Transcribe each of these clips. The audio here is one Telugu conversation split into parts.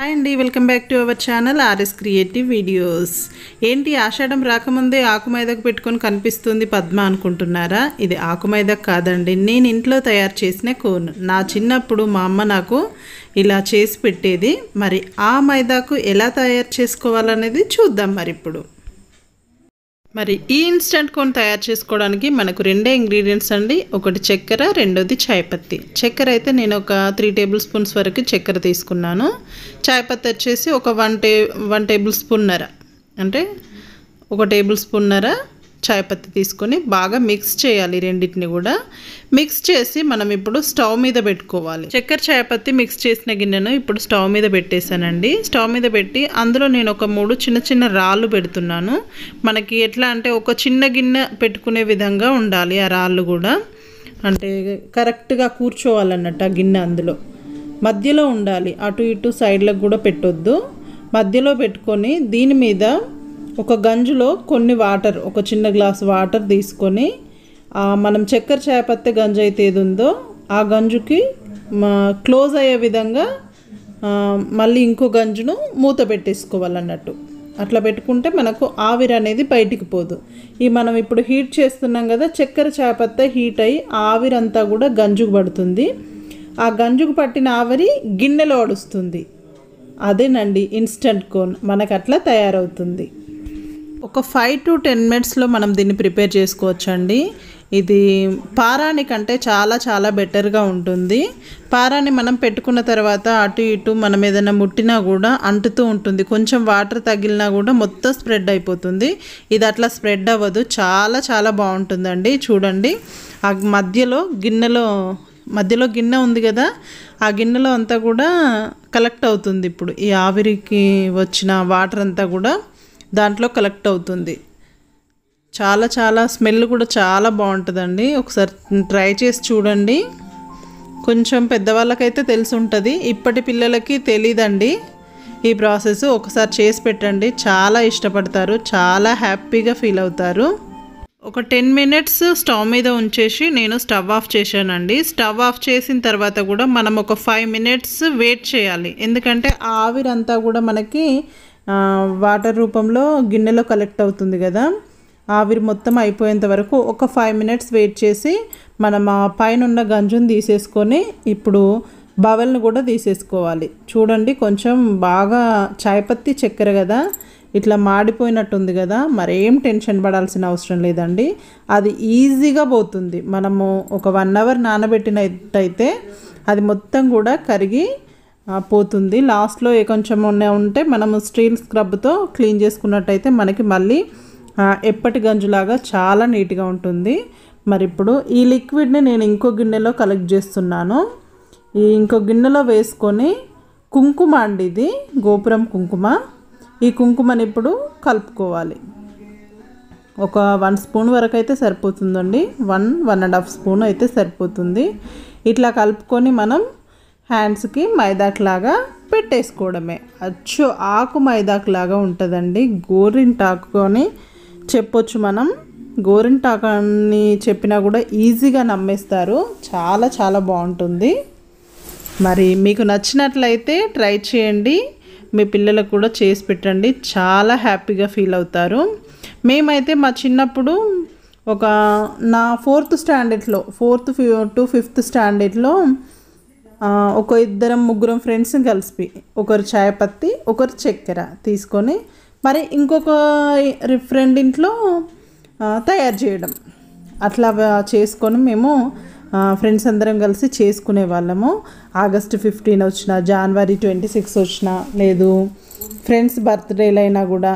హాయ్ అండి welcome back to our channel RS creative videos ఏంటి ఆషాఢం రాకముందే ఆకుమైదకు పెట్టుకొని కనిపిస్తుంది పద్మ అనుకుంటున్నారా ఇది ఆకుమైదకు కాదండి నేను ఇంట్లో తయారు చేసిన కోన్ నా చిన్నప్పుడు మా అమ్మ నాకు ఇలా చేసి పెట్టేది మరి ఆ మైదాకు ఎలా తయారు చేసుకోవాలనేది చూద్దాం మరి ఇప్పుడు మరి ఈ ఇన్స్టంట్ కోన్ తయారు చేసుకోవడానికి మనకు రెండే ఇంగ్రీడియంట్స్ అండి ఒకటి చక్కెర రెండోది పత్తి చక్కెర అయితే నేను ఒక త్రీ టేబుల్ స్పూన్స్ వరకు చక్కెర తీసుకున్నాను చాయ్పత్తి వచ్చేసి ఒక వన్ టే వన్ టేబుల్ స్పూన్నర అంటే ఒక టేబుల్ స్పూన్నర పత్తి తీసుకొని బాగా మిక్స్ చేయాలి రెండింటిని కూడా మిక్స్ చేసి మనం ఇప్పుడు స్టవ్ మీద పెట్టుకోవాలి చక్కెర పత్తి మిక్స్ చేసిన గిన్నెను ఇప్పుడు స్టవ్ మీద పెట్టేశానండి స్టవ్ మీద పెట్టి అందులో నేను ఒక మూడు చిన్న చిన్న రాళ్ళు పెడుతున్నాను మనకి ఎట్లా అంటే ఒక చిన్న గిన్నె పెట్టుకునే విధంగా ఉండాలి ఆ రాళ్ళు కూడా అంటే కరెక్ట్గా కూర్చోవాలన్నట్టు ఆ గిన్నె అందులో మధ్యలో ఉండాలి అటు ఇటు సైడ్లకు కూడా పెట్టొద్దు మధ్యలో పెట్టుకొని దీని మీద ఒక గంజులో కొన్ని వాటర్ ఒక చిన్న గ్లాస్ వాటర్ తీసుకొని మనం చక్కెర చేపత్తే గంజు అయితే ఏది ఉందో ఆ గంజుకి క్లోజ్ అయ్యే విధంగా మళ్ళీ ఇంకో గంజును మూత పెట్టేసుకోవాలన్నట్టు అట్లా పెట్టుకుంటే మనకు ఆవిరి అనేది బయటికి పోదు ఈ మనం ఇప్పుడు హీట్ చేస్తున్నాం కదా చక్కెర చేపత్త హీట్ అయ్యి ఆవిరి అంతా కూడా గంజుకు పడుతుంది ఆ గంజుకు పట్టిన ఆవిరి గిన్నెలో అడుస్తుంది అదేనండి ఇన్స్టంట్ కోన్ మనకు అట్లా తయారవుతుంది ఒక ఫైవ్ టు టెన్ మినిట్స్లో మనం దీన్ని ప్రిపేర్ చేసుకోవచ్చండి ఇది పారాని కంటే చాలా చాలా బెటర్గా ఉంటుంది పారాని మనం పెట్టుకున్న తర్వాత అటు ఇటు మనం ఏదైనా ముట్టినా కూడా అంటుతూ ఉంటుంది కొంచెం వాటర్ తగిలినా కూడా మొత్తం స్ప్రెడ్ అయిపోతుంది ఇది అట్లా స్ప్రెడ్ అవ్వదు చాలా చాలా బాగుంటుందండి చూడండి ఆ మధ్యలో గిన్నెలో మధ్యలో గిన్నె ఉంది కదా ఆ గిన్నెలో అంతా కూడా కలెక్ట్ అవుతుంది ఇప్పుడు ఈ ఆవిరికి వచ్చిన వాటర్ అంతా కూడా దాంట్లో కలెక్ట్ అవుతుంది చాలా చాలా స్మెల్ కూడా చాలా బాగుంటుందండి ఒకసారి ట్రై చేసి చూడండి కొంచెం పెద్దవాళ్ళకైతే తెలిసి ఉంటుంది ఇప్పటి పిల్లలకి తెలీదండి ఈ ప్రాసెస్ ఒకసారి చేసి పెట్టండి చాలా ఇష్టపడతారు చాలా హ్యాపీగా ఫీల్ అవుతారు ఒక టెన్ మినిట్స్ స్టవ్ మీద ఉంచేసి నేను స్టవ్ ఆఫ్ చేశానండి స్టవ్ ఆఫ్ చేసిన తర్వాత కూడా మనం ఒక ఫైవ్ మినిట్స్ వెయిట్ చేయాలి ఎందుకంటే ఆవిరంతా కూడా మనకి వాటర్ రూపంలో గిన్నెలో కలెక్ట్ అవుతుంది కదా ఆవిరి మొత్తం అయిపోయేంత వరకు ఒక ఫైవ్ మినిట్స్ వెయిట్ చేసి మనం ఆ పైన ఉన్న గంజుని తీసేసుకొని ఇప్పుడు బవల్ని కూడా తీసేసుకోవాలి చూడండి కొంచెం బాగా చాయపత్తి చక్కెర కదా ఇట్లా మాడిపోయినట్టుంది కదా మరేం టెన్షన్ పడాల్సిన అవసరం లేదండి అది ఈజీగా పోతుంది మనము ఒక వన్ అవర్ నానబెట్టినట్టయితే అది మొత్తం కూడా కరిగి పోతుంది లాస్ట్లో ఏ కొంచెం ఉంటే మనము స్టీల్ స్క్రబ్తో క్లీన్ చేసుకున్నట్టయితే మనకి మళ్ళీ ఎప్పటి గంజులాగా చాలా నీట్గా ఉంటుంది మరి ఇప్పుడు ఈ లిక్విడ్ని నేను ఇంకో గిన్నెలో కలెక్ట్ చేస్తున్నాను ఈ ఇంకో గిన్నెలో వేసుకొని కుంకుమ అండి ఇది గోపురం కుంకుమ ఈ కుంకుమని ఇప్పుడు కలుపుకోవాలి ఒక వన్ స్పూన్ వరకు అయితే సరిపోతుందండి one one and half spoon అయితే సరిపోతుంది ఇట్లా కలుపుకొని మనం హ్యాండ్స్కి మైదాకులాగా పెట్టేసుకోవడమే అచ్చు ఆకు మైదాకులాగా ఉంటుందండి గోరింటాకుని చెప్పొచ్చు మనం గోరింటాకు అని చెప్పినా కూడా ఈజీగా నమ్మేస్తారు చాలా చాలా బాగుంటుంది మరి మీకు నచ్చినట్లయితే ట్రై చేయండి మీ పిల్లలకు కూడా చేసి పెట్టండి చాలా హ్యాపీగా ఫీల్ అవుతారు మేమైతే మా చిన్నప్పుడు ఒక నా ఫోర్త్ స్టాండర్డ్లో ఫోర్త్ ఫి టు ఫిఫ్త్ స్టాండర్డ్లో ఒక ఇద్దరం ముగ్గురం ఫ్రెండ్స్ కలిసి ఒకరు చాయ్ పత్తి ఒకరు చక్కెర తీసుకొని మరి ఇంకొక ఫ్రెండ్ ఇంట్లో తయారు చేయడం అట్లా చేసుకొని మేము ఫ్రెండ్స్ అందరం కలిసి చేసుకునే వాళ్ళము ఆగస్ట్ ఫిఫ్టీన్ వచ్చిన జనవరి ట్వంటీ సిక్స్ వచ్చిన లేదు ఫ్రెండ్స్ బర్త్డేలైనా కూడా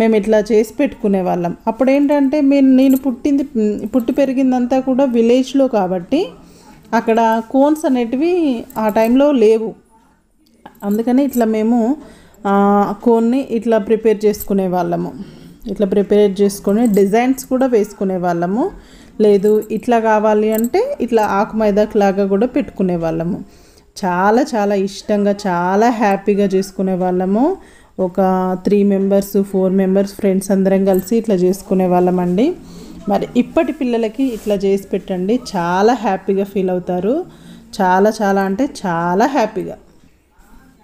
మేము ఇట్లా చేసి పెట్టుకునే వాళ్ళం అప్పుడు ఏంటంటే మేము నేను పుట్టింది పుట్టి పెరిగిందంతా కూడా విలేజ్లో కాబట్టి అక్కడ కోన్స్ అనేటివి ఆ టైంలో లేవు అందుకని ఇట్లా మేము కోన్ని ఇట్లా ప్రిపేర్ చేసుకునే వాళ్ళము ఇట్లా ప్రిపేర్ చేసుకుని డిజైన్స్ కూడా వేసుకునే వాళ్ళము లేదు ఇట్లా కావాలి అంటే ఇట్లా ఆకు మైదాకు లాగా కూడా పెట్టుకునే వాళ్ళము చాలా చాలా ఇష్టంగా చాలా హ్యాపీగా చేసుకునే వాళ్ళము ఒక three members four members friends అందరం కలిసి ఇట్లా చేసుకునే వాళ్ళమండి మరి ఇప్పటి పిల్లలకి ఇట్లా చేసి పెట్టండి చాలా హ్యాపీగా ఫీల్ అవుతారు చాలా చాలా అంటే చాలా హ్యాపీగా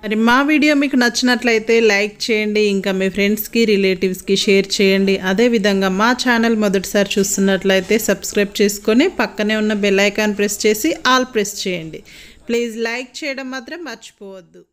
మరి మా వీడియో మీకు నచ్చినట్లయితే లైక్ చేయండి ఇంకా మీ ఫ్రెండ్స్కి రిలేటివ్స్కి షేర్ చేయండి అదేవిధంగా మా ఛానల్ మొదటిసారి చూస్తున్నట్లయితే సబ్స్క్రైబ్ చేసుకొని పక్కనే ఉన్న బెల్ ఐకాన్ ప్రెస్ చేసి ఆల్ ప్రెస్ చేయండి ప్లీజ్ లైక్ చేయడం మాత్రం మర్చిపోవద్దు